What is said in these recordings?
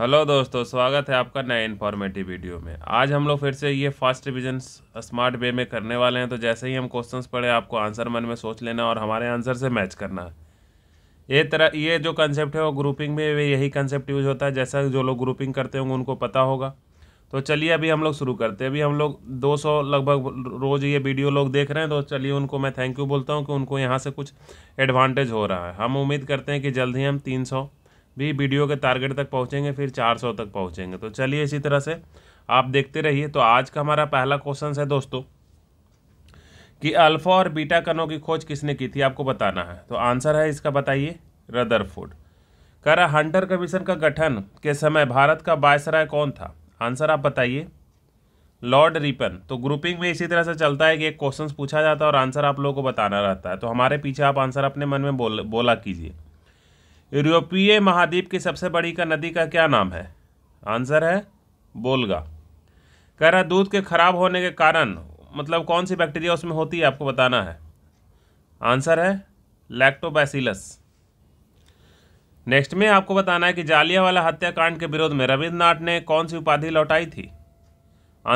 hello दोस्तों स्वागत है आपका नए इन्फॉर्मेटिव वीडियो में आज हम लोग फिर से ये फास्ट रिविजन स्मार्ट वे में करने वाले हैं तो जैसे ही हम क्वेश्चंस पढ़े आपको आंसर मन में सोच लेना और हमारे आंसर से मैच करना है ये तरह ये जो कंसेप्ट है वो ग्रुपिंग में भी यही कंसेप्ट यूज होता है जैसा जो लोग ग्रुपिंग करते होंगे उनको पता होगा तो चलिए अभी हम लोग शुरू करते हैं अभी हम लोग दो लगभग रोज़ ये वीडियो लोग देख रहे हैं तो चलिए उनको मैं थैंक यू बोलता हूँ कि उनको यहाँ से कुछ एडवांटेज हो रहा है हम उम्मीद करते हैं कि जल्द ही हम तीन भी वीडियो के टारगेट तक पहुँचेंगे फिर 400 तक पहुँचेंगे तो चलिए इसी तरह से आप देखते रहिए तो आज का हमारा पहला क्वेश्चन है दोस्तों कि अल्फा और बीटा कणों की खोज किसने की थी आपको बताना है तो आंसर है इसका बताइए रदरफोर्ड कह रहा हंटर कमीशन का गठन के समय भारत का बायसराय कौन था आंसर आप बताइए लॉर्ड रिपन तो ग्रुपिंग में इसी तरह से चलता है कि एक क्वेश्चन पूछा जाता है और आंसर आप लोगों को बताना रहता है तो हमारे पीछे आप आंसर अपने मन में बोल बोला कीजिए यूरोपीय महाद्वीप की सबसे बड़ी का नदी का क्या नाम है आंसर है बोलगा कह रहा दूध के खराब होने के कारण मतलब कौन सी बैक्टीरिया उसमें होती है आपको बताना है आंसर है लैक्टोबैसिलस नेक्स्ट में आपको बताना है कि जालियावाला हत्याकांड के विरोध में रविन्द्रनाथ ने कौन सी उपाधि लौटाई थी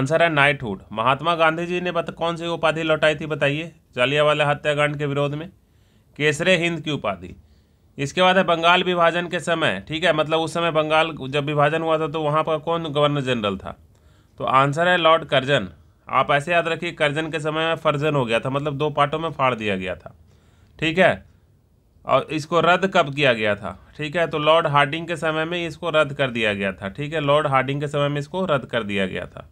आंसर है नाइटहुड महात्मा गांधी जी ने बत, कौन सी उपाधि लौटाई थी बताइए जालियावाला हत्याकांड के विरोध में केसरे हिंद की उपाधि इसके बाद है बंगाल विभाजन के समय ठीक है मतलब उस समय बंगाल जब विभाजन हुआ था तो वहाँ पर कौन गवर्नर जनरल था तो आंसर है लॉर्ड कर्जन आप ऐसे याद रखिए कर्जन के समय में फर्जन हो गया था मतलब दो पार्टों में फाड़ दिया गया था ठीक है और इसको रद्द कब किया गया था ठीक है तो लॉर्ड हार्डिंग के समय में इसको रद्द कर दिया गया था ठीक है लॉर्ड हार्डिंग के समय में इसको रद्द कर दिया गया था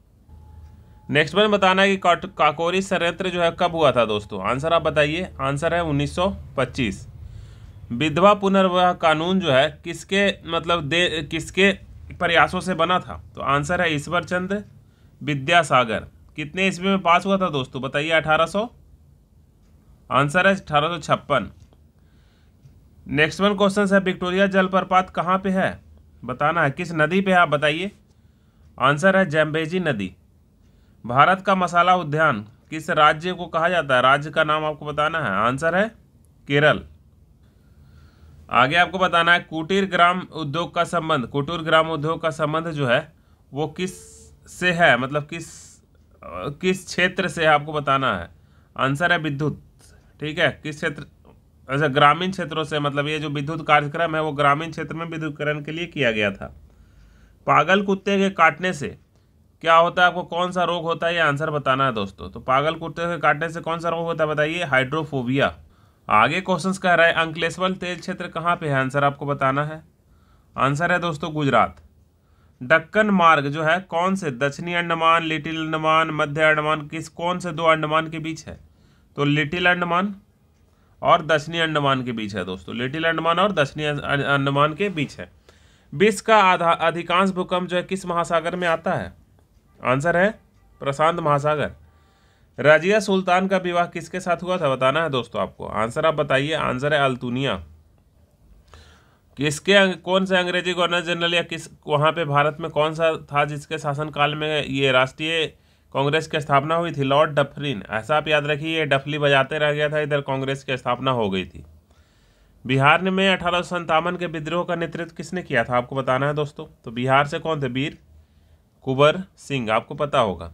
नेक्स्ट वन बताना है कि काकोरी षड्यंत्र जो है कब हुआ था दोस्तों आंसर आप बताइए आंसर है 1925 विधवा पुनर्विवाह कानून जो है किसके मतलब दे किसके प्रयासों से बना था तो आंसर है ईश्वर चंद्र विद्यासागर कितने ईस्वी में पास हुआ था दोस्तों बताइए अठारह सौ आंसर है अठारह सौ छप्पन नेक्स्ट वन क्वेश्चन है विक्टोरिया जलप्रपात कहाँ पे है बताना है किस नदी पे है आप बताइए आंसर है जैम्बेजी नदी भारत का मसाला उद्यान किस राज्य को कहा जाता है राज्य का नाम आपको बताना है आंसर है केरल आगे आपको बताना है कुटीर ग्राम उद्योग का संबंध कुटीर ग्राम उद्योग का संबंध जो है वो किस से है मतलब किस किस क्षेत्र से है आपको बताना है आंसर है विद्युत ठीक है किस क्षेत्र अच्छा ग्रामीण क्षेत्रों से मतलब ये जो विद्युत कार्यक्रम है वो ग्रामीण क्षेत्र में विद्युतकरण के लिए किया गया था पागल कुत्ते के काटने से क्या होता है आपको कौन सा रोग होता है ये आंसर बताना है दोस्तों तो पागल कुत्ते के काटने से कौन सा रोग होता है बताइए हाइड्रोफोबिया आगे क्वेश्चंस कह रहा है अंकलेश्वर तेल क्षेत्र कहाँ पे है आंसर आपको बताना है आंसर है दोस्तों गुजरात डक्कन मार्ग जो है कौन से दक्षिणी अंडमान लिटिल अंडमान मध्य अंडमान किस कौन से दो अंडमान के बीच है तो लिटिल अंडमान और दक्षिणी अंडमान के बीच है दोस्तों लिटिल अंडमान और दक्षिणी अं-, अं-, अंडमान के बीच है विश्व का अधिकांश भूकंप जो है किस महासागर में आता है आंसर है प्रशांत महासागर राजिया सुल्तान का विवाह किसके साथ हुआ था बताना है दोस्तों आपको आंसर आप बताइए आंसर है अल्तुनिया किसके कौन से अंग्रेजी गवर्नर जनरल या किस वहाँ पे भारत में कौन सा था जिसके शासनकाल में ये राष्ट्रीय कांग्रेस की स्थापना हुई थी लॉर्ड डफरिन ऐसा आप याद रखिए ये डफली बजाते रह गया था इधर कांग्रेस की स्थापना हो गई थी बिहार में अठारह के विद्रोह का नेतृत्व किसने किया था आपको बताना है दोस्तों तो बिहार से कौन थे वीर कुंवर सिंह आपको पता होगा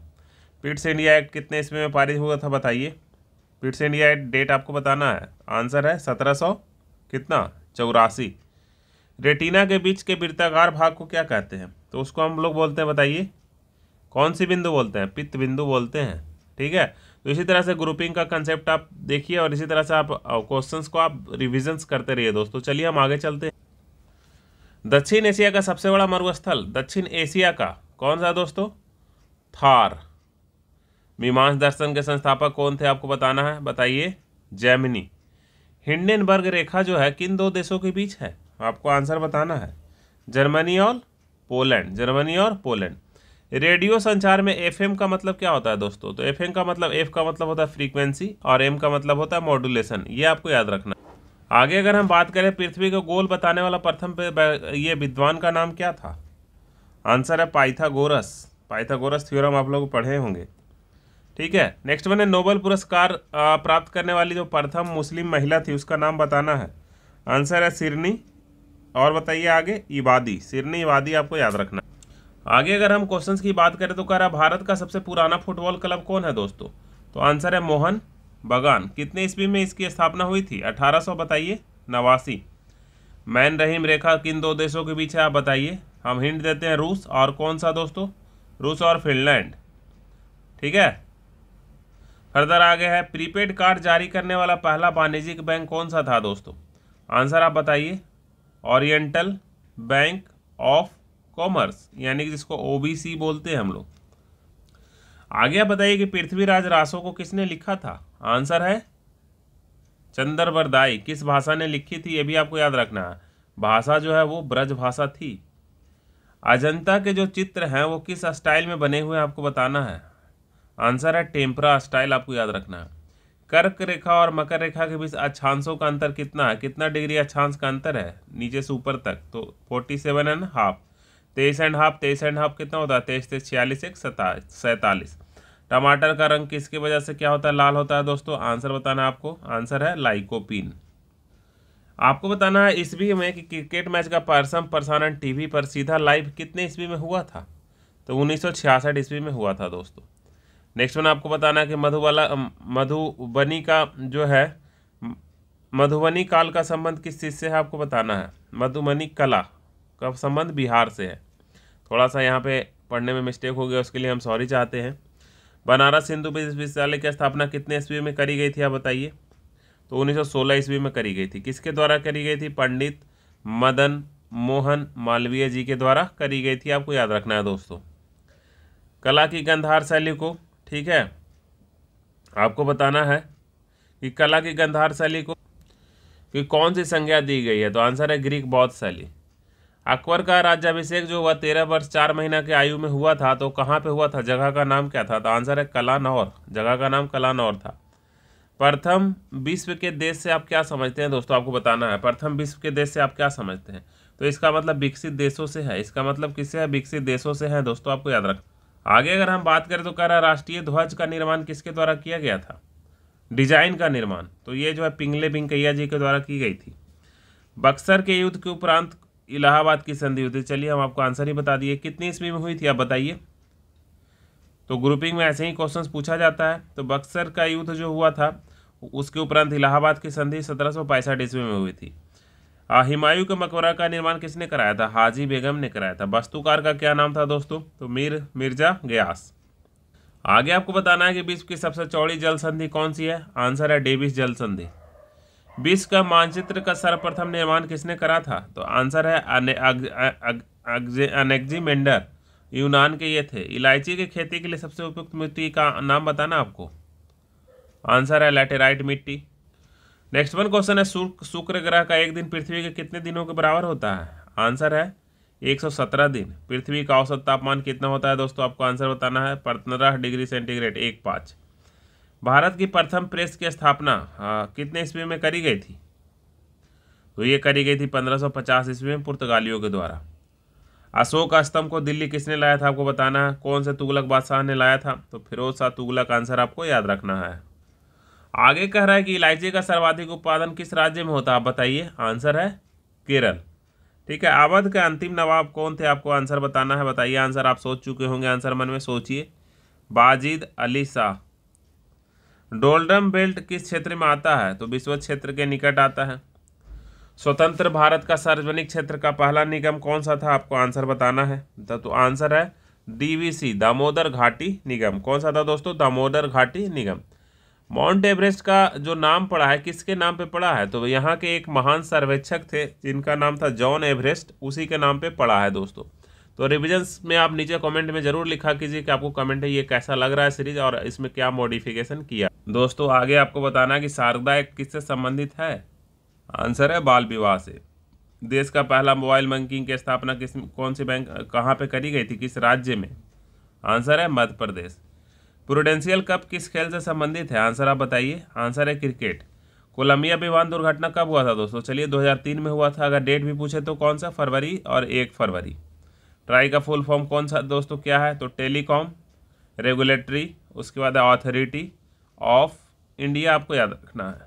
पिट्स इंडिया एक्ट कितने ईस्वी में पारित हुआ था बताइए पिट्स इंडिया एक्ट डेट आपको बताना है आंसर है सत्रह सौ कितना चौरासी रेटिना के बीच के वृत्ताकार भाग को क्या कहते हैं तो उसको हम लोग बोलते हैं बताइए कौन सी बिंदु बोलते हैं पित्त बिंदु बोलते हैं ठीक है तो इसी तरह से ग्रुपिंग का कंसेप्ट आप देखिए और इसी तरह से आप क्वेश्चंस को आप रिविजन्स करते रहिए दोस्तों चलिए हम आगे चलते हैं दक्षिण एशिया का सबसे बड़ा मरुस्थल दक्षिण एशिया का कौन सा दोस्तों थार मीमांस दर्शन के संस्थापक कौन थे आपको बताना है बताइए जैमिनी हिंडनबर्ग रेखा जो है किन दो देशों के बीच है आपको आंसर बताना है जर्मनी और पोलैंड जर्मनी और पोलैंड रेडियो संचार में एफएम का मतलब क्या होता है दोस्तों तो एफएम का मतलब एफ का मतलब होता है फ्रीक्वेंसी और एम का मतलब होता है मॉड्यूलेशन ये आपको याद रखना आगे अगर हम बात करें पृथ्वी को गोल बताने वाला प्रथम ये विद्वान का नाम क्या था आंसर है पाइथागोरस पाइथागोरस थ्योरम आप लोग पढ़े होंगे ठीक है नेक्स्ट वन है नोबल पुरस्कार प्राप्त करने वाली जो प्रथम मुस्लिम महिला थी उसका नाम बताना है आंसर है सिरनी और बताइए आगे इबादी सिरनी इबादी आपको याद रखना आगे अगर हम क्वेश्चंस की बात करें तो कह रहा भारत का सबसे पुराना फुटबॉल क्लब कौन है दोस्तों तो आंसर है मोहन बगान कितने ईस्वी में इसकी स्थापना हुई थी अठारह बताइए नवासी मैन रहीम रेखा किन दो देशों के बीच है आप बताइए हम हिंट देते हैं रूस और कौन सा दोस्तों रूस और फिनलैंड ठीक है फर्दर आगे है प्रीपेड कार्ड जारी करने वाला पहला वाणिज्यिक बैंक कौन सा था दोस्तों आंसर आप बताइए ओरिएंटल बैंक ऑफ कॉमर्स यानी कि जिसको ओबीसी बोलते हैं हम लोग आगे आप बताइए कि पृथ्वीराज रासो को किसने लिखा था आंसर है चंद्र किस भाषा ने लिखी थी ये भी आपको याद रखना है भाषा जो है वो ब्रज भाषा थी अजंता के जो चित्र हैं वो किस स्टाइल में बने हुए हैं आपको बताना है आंसर है टेम्परा स्टाइल आपको याद रखना है कर्क रेखा और मकर रेखा के बीच अच्छांशों का अंतर कितना है कितना डिग्री अच्छांश का अंतर है नीचे से ऊपर तक तो फोर्टी सेवन एंड हाफ तेईस एंड हाफ तेईस एंड हाफ कितना होता है तेईस तेईस छियालीस एक सताईस सैंतालीस टमाटर का रंग किसकी वजह से क्या होता है लाल होता है दोस्तों आंसर बताना है आपको आंसर है लाइकोपिन आपको बताना है ईस्वी में कि क्रिकेट मैच का परसम प्रसारण टीवी पर सीधा लाइव कितने ईस्वी में हुआ था तो उन्नीस सौ ईस्वी में हुआ था दोस्तों नेक्स्ट वन आपको बताना है कि मधुबाला मधुबनी का जो है मधुबनी काल का संबंध किस चीज़ से है आपको बताना है मधुबनी कला का संबंध बिहार से है थोड़ा सा यहाँ पे पढ़ने में मिस्टेक हो गया उसके लिए हम सॉरी चाहते हैं बनारस हिंदू विश्वविद्यालय की स्थापना कितने ईस्वी में करी गई थी आप बताइए तो 1916 ईस्वी में करी गई थी किसके द्वारा करी गई थी पंडित मदन मोहन मालवीय जी के द्वारा करी गई थी आपको याद रखना है दोस्तों कला की गंधार शैली को ठीक है आपको बताना है कि कला की गंधार शैली को कि कौन सी संज्ञा दी गई है तो आंसर है ग्रीक बौद्ध शैली अकबर का राज्याभिषेक जो हुआ तेरह वर्ष चार महीना के आयु में हुआ था तो कहाँ पे हुआ था जगह का नाम क्या था तो आंसर है कलानौर जगह का नाम कलानौर था प्रथम विश्व के देश से आप क्या समझते हैं दोस्तों आपको बताना है प्रथम विश्व के देश से आप क्या समझते हैं तो इसका मतलब विकसित देशों से है इसका मतलब किससे है विकसित देशों से है दोस्तों आपको याद रखना आगे अगर हम बात करें तो कह रहा राष्ट्रीय ध्वज का निर्माण किसके द्वारा किया गया था डिजाइन का निर्माण तो ये जो है पिंगले पिंकैया जी के द्वारा की गई थी बक्सर के युद्ध के उपरांत इलाहाबाद की संधि हुई थी चलिए हम आपको आंसर ही बता दिए कितनी ईस्वी में हुई थी आप बताइए तो ग्रुपिंग में ऐसे ही क्वेश्चन पूछा जाता है तो बक्सर का युद्ध जो हुआ था उसके उपरांत इलाहाबाद की संधि सत्रह सौ ईस्वी में हुई थी हिमायू के मकबरा का निर्माण किसने कराया था हाजी बेगम ने कराया था वस्तुकार का क्या नाम था दोस्तों तो मीर मिर्जा गयास आगे आपको बताना है कि विश्व की सबसे चौड़ी जल संधि कौन सी है आंसर है डेविस जल संधि विश्व का मानचित्र का सर्वप्रथम निर्माण किसने करा था तो आंसर है अनेक्जीमेंडर यूनान के ये थे इलायची की खेती के लिए सबसे उपयुक्त मिट्टी का नाम बताना आपको आंसर है लेटेराइट मिट्टी नेक्स्ट वन क्वेश्चन है शुक्र ग्रह का एक दिन पृथ्वी के कितने दिनों के बराबर होता है आंसर है 117 दिन पृथ्वी का औसत तापमान कितना होता है दोस्तों आपको आंसर बताना है पंद्रह डिग्री सेंटीग्रेड एक पाँच भारत की प्रथम प्रेस की स्थापना कितने ईस्वी में करी गई थी तो ये करी गई थी 1550 ईस्वी में पुर्तगालियों के द्वारा अशोक स्तंभ को दिल्ली किसने लाया था आपको बताना है कौन से तुगलक बादशाह ने लाया था तो फिरोज शाह तुगलक आंसर आपको याद रखना है आगे कह रहा है कि इलायची का सर्वाधिक उत्पादन किस राज्य में होता है आप बताइए आंसर है केरल ठीक है अवध के अंतिम नवाब कौन थे आपको आंसर बताना है बताइए आंसर आप सोच चुके होंगे आंसर मन में सोचिए बाजिद अली शाह डोल्डम बेल्ट किस क्षेत्र में आता है तो विश्व क्षेत्र के निकट आता है स्वतंत्र भारत का सार्वजनिक क्षेत्र का पहला निगम कौन सा था आपको आंसर बताना है तो आंसर है डीवीसी दामोदर घाटी निगम कौन सा था दोस्तों दामोदर घाटी निगम माउंट एवरेस्ट का जो नाम पड़ा है किसके नाम पे पड़ा है तो यहाँ के एक महान सर्वेक्षक थे जिनका नाम था जॉन एवरेस्ट उसी के नाम पे पड़ा है दोस्तों तो रिविजन्स में आप नीचे कमेंट में जरूर लिखा कीजिए कि आपको कमेंट है ये कैसा लग रहा है सीरीज और इसमें क्या मॉडिफिकेशन किया दोस्तों आगे आपको बताना कि शारदा एक किससे संबंधित है आंसर है बाल विवाह से देश का पहला मोबाइल बैंकिंग की स्थापना किस कौन सी बैंक कहाँ पर करी गई थी किस राज्य में आंसर है मध्य प्रदेश प्रोडेंशियल कप किस खेल से संबंधित है आंसर आप बताइए आंसर है क्रिकेट कोलंबिया विमान दुर्घटना कब हुआ था दोस्तों चलिए 2003 में हुआ था अगर डेट भी पूछे तो कौन सा फरवरी और एक फरवरी ट्राई का फुल फॉर्म कौन सा दोस्तों क्या है तो टेलीकॉम रेगुलेटरी उसके बाद ऑथोरिटी ऑफ इंडिया आपको याद रखना है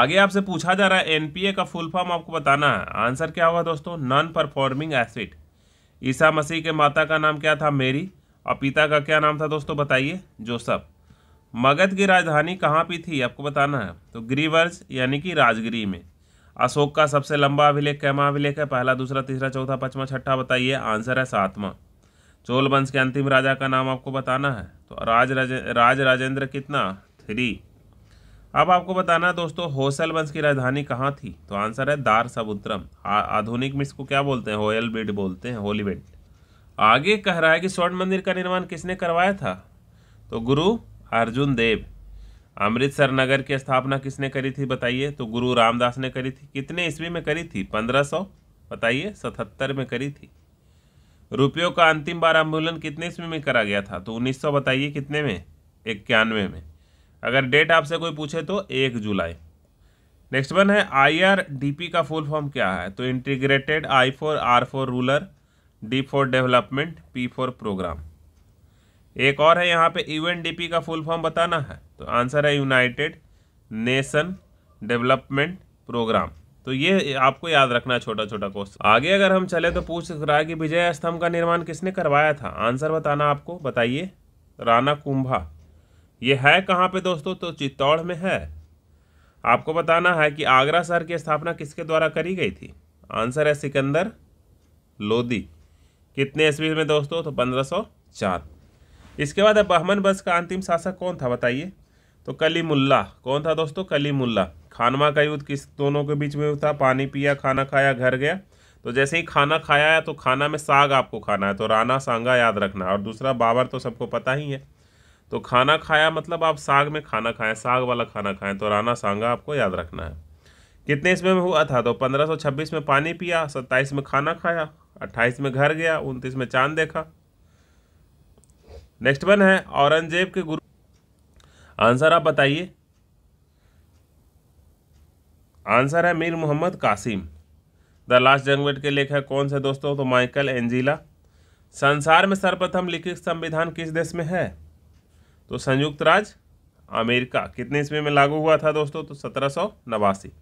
आगे आपसे पूछा जा रहा है एनपीए का फुल फॉर्म आपको बताना है आंसर क्या होगा दोस्तों नॉन परफॉर्मिंग एसिड ईसा मसीह के माता का नाम क्या था मेरी और पिता का क्या नाम था दोस्तों बताइए जोसफ मगध की राजधानी कहाँ पर थी आपको बताना है तो गिरिवर्ज यानी कि राजगिरी में अशोक का सबसे लंबा अभिलेख कैमा अभिलेख है पहला दूसरा तीसरा चौथा पाँचवा छठा बताइए आंसर है सातवां चोल वंश के अंतिम राजा का नाम आपको बताना है तो राज राज, राज राजेंद्र कितना थ्री अब आपको बताना है दोस्तों होसल वंश की राजधानी कहाँ थी तो आंसर है दार सबुद्रम आधुनिक में इसको क्या बोलते हैं होयल बेड बोलते हैं होली बेड आगे कह रहा है कि स्वर्ण मंदिर का निर्माण किसने करवाया था तो गुरु अर्जुन देव अमृतसर नगर की स्थापना किसने करी थी बताइए तो गुरु रामदास ने करी थी कितने ईस्वी में करी थी पंद्रह सौ बताइए सतहत्तर में करी थी रुपयों का अंतिम बार आंदोलन कितने ईस्वी में करा गया था तो सौ बताइए कितने में इक्यानवे में अगर डेट आपसे कोई पूछे तो एक जुलाई नेक्स्ट वन है आई का फुल फॉर्म क्या है तो integrated I four R four rural D for development P for programme एक और है यहाँ पे यूएनडीपी का फुल फॉर्म बताना है तो आंसर है यूनाइटेड नेशन डेवलपमेंट प्रोग्राम तो ये आपको याद रखना है छोटा छोटा क्वेश्चन आगे अगर हम चले तो पूछ रहा है कि विजय स्तंभ का निर्माण किसने करवाया था आंसर बताना आपको बताइए राणा कुंभा ये है कहाँ पे दोस्तों तो चित्तौड़ में है आपको बताना है कि आगरा शहर की स्थापना किसके द्वारा करी गई थी आंसर है सिकंदर लोधी कितने ईस्वी में दोस्तों तो पंद्रह इसके बाद बहमन बस का अंतिम शासक कौन था बताइए तो कलीमुल्ला कौन था दोस्तों कलीमुल्ला खानवा का युद्ध किस दोनों के बीच में था पानी पिया खाना खाया घर गया तो जैसे ही खाना खाया है तो खाना में साग आपको खाना है तो राना सांगा याद रखना और दूसरा बाबर तो सबको पता ही है तो खाना खाया मतलब आप साग में खाना खाएं साग वाला खाना खाएं तो राना सांगा आपको याद रखना है कितने इसमें हुआ था तो पंद्रह में पानी पिया सत्ताईस में खाना खाया अट्ठाईस में घर गया उनतीस में चांद देखा नेक्स्ट वन है औरंगजेब के गुरु आंसर आप बताइए आंसर है मीर मोहम्मद कासिम द लास्ट जंगवेट के लेखक कौन से दोस्तों तो माइकल एंजिला संसार में सर्वप्रथम लिखित संविधान किस देश में है तो संयुक्त राज्य अमेरिका कितने ईस्वी में लागू हुआ था दोस्तों तो सत्रह सौ नवासी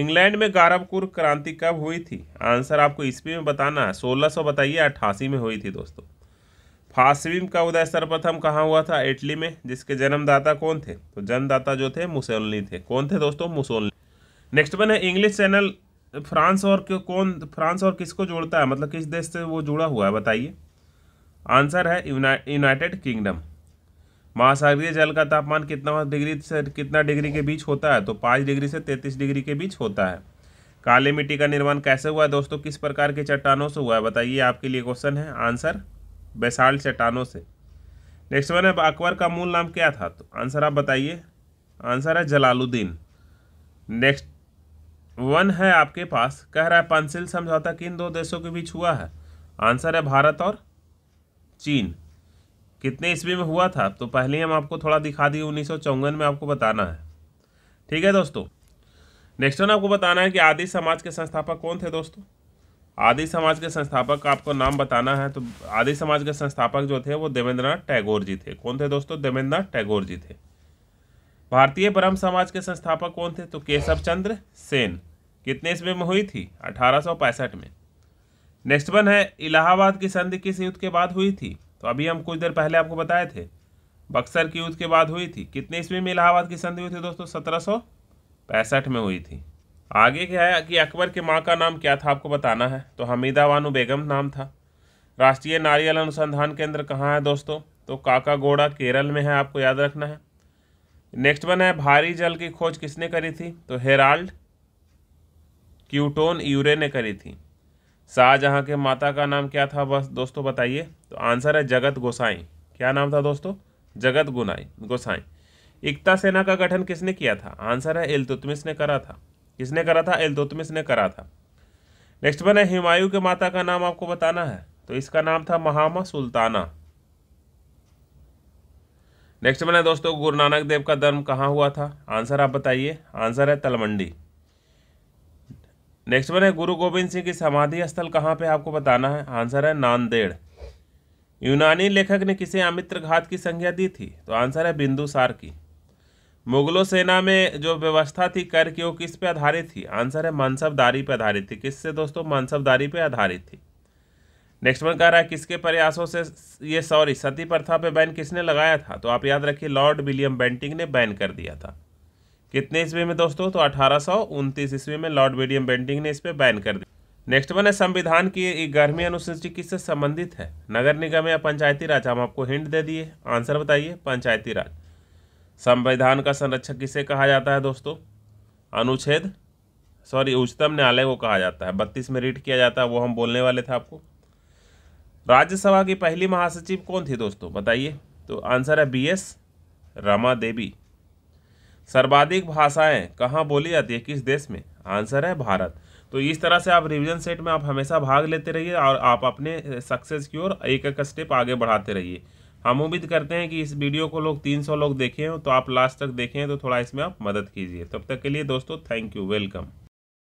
इंग्लैंड में गारबपुर क्रांति कब हुई थी आंसर आपको ईस्वी में बताना है सोलह सौ बताइए अट्ठासी में हुई थी दोस्तों फासवीम का उदय सर्वप्रथम कहाँ हुआ था इटली में जिसके जन्मदाता कौन थे तो जन्मदाता जो थे मुसोलनी थे कौन थे दोस्तों मुसोलनी नेक्स्ट वन है इंग्लिश चैनल फ्रांस और कौन फ्रांस और किसको जोड़ता है मतलब किस देश से वो जुड़ा हुआ है बताइए आंसर है यूनाइटेड किंगडम महासागरीय जल का तापमान कितना डिग्री से कितना डिग्री के बीच होता है तो पाँच डिग्री से तैंतीस डिग्री के बीच होता है काली मिट्टी का निर्माण कैसे हुआ है दोस्तों किस प्रकार के चट्टानों से हुआ है बताइए आपके लिए क्वेश्चन है आंसर बैसाल चट्टानों से नेक्स्ट वन है अकबर का मूल नाम क्या था तो आंसर आप बताइए आंसर है जलालुद्दीन नेक्स्ट वन है आपके पास कह रहा है पंसिल समझौता किन दो देशों के बीच हुआ है आंसर है भारत और चीन कितने ईस्वी में हुआ था तो पहले हम आपको थोड़ा दिखा दिए उन्नीस में आपको बताना है ठीक है दोस्तों नेक्स्ट वन आपको बताना है कि आदि समाज के संस्थापक कौन थे दोस्तों आदि समाज के संस्थापक का आपको नाम बताना है तो आदि समाज के संस्थापक जो थे वो देवेंद्रनाथ टैगोर जी थे कौन थे दोस्तों देवेंद्रनाथ टैगोर जी थे भारतीय ब्रह्म समाज के संस्थापक कौन थे तो केशव चंद्र सेन कितने ईस्वी में हुई थी अठारह में नेक्स्ट वन है इलाहाबाद की संधि किस युद्ध के बाद हुई थी तो अभी हम कुछ देर पहले आपको बताए थे बक्सर की युद्ध के बाद हुई थी कितने ईस्वी में इलाहाबाद की संधि हुई थी दोस्तों सत्रह में हुई थी आगे क्या है कि अकबर के माँ का नाम क्या था आपको बताना है तो हमीदा वानु बेगम नाम था राष्ट्रीय नारियल अनुसंधान केंद्र कहाँ है दोस्तों तो काका गोड़ा केरल में है आपको याद रखना है नेक्स्ट वन है भारी जल की खोज किसने करी थी तो हेराल्ड क्यूटोन यूरे ने करी थी शाहजहाँ के माता का नाम क्या था बस दोस्तों बताइए तो आंसर है जगत गोसाई क्या नाम था दोस्तों जगत गुनाई गोसाई एकता सेना का गठन किसने किया था आंसर है इलतुतमिस ने करा था किसने करा था इलतुतमिस ने करा था नेक्स्ट वन है हिमायू के माता का नाम आपको बताना है तो इसका नाम था महामा सुल्ताना नेक्स्ट वन है दोस्तों गुरु नानक देव का धर्म कहाँ हुआ था आंसर आप बताइए आंसर है तलमंडी नेक्स्ट वन है गुरु गोविंद सिंह की समाधि स्थल कहाँ पे आपको बताना है आंसर है नांदेड़ यूनानी लेखक ने किसे अमित्र घात की संज्ञा दी थी तो आंसर है बिंदुसार की मुगलों सेना में जो व्यवस्था थी कर की वो किस पे आधारित थी आंसर है मनसबदारी पे आधारित थी किससे दोस्तों मनसबदारी पे आधारित थी नेक्स्ट वन कह रहा है किसके प्रयासों से ये सॉरी सती प्रथा पे बैन किसने लगाया था तो आप याद रखिए लॉर्ड विलियम बेंटिंग ने बैन कर दिया था कितने ईस्वी में दोस्तों तो अठारह ईस्वी में लॉर्ड विलियम बेंटिंग ने इस पर बैन कर दिया नेक्स्ट वन है संविधान की गर्मी अनुसूची किससे संबंधित है नगर निगम या पंचायती राज हम आपको हिंट दे दिए आंसर बताइए पंचायती राज संविधान का संरक्षक किसे कहा जाता है दोस्तों अनुच्छेद सॉरी उच्चतम न्यायालय को कहा जाता है बत्तीस में रीड किया जाता है वो हम बोलने वाले थे आपको राज्यसभा की पहली महासचिव कौन थी दोस्तों बताइए तो आंसर है बी एस रमा देवी सर्वाधिक भाषाएं कहाँ बोली जाती है किस देश में आंसर है भारत तो इस तरह से आप रिवीजन सेट में आप हमेशा भाग लेते रहिए और आप अपने सक्सेस की ओर एक एक स्टेप आगे बढ़ाते रहिए हम उम्मीद करते हैं कि इस वीडियो को लोग 300 लोग देखें तो आप लास्ट तक देखें तो थोड़ा इसमें आप मदद कीजिए तब तक के लिए दोस्तों थैंक यू वेलकम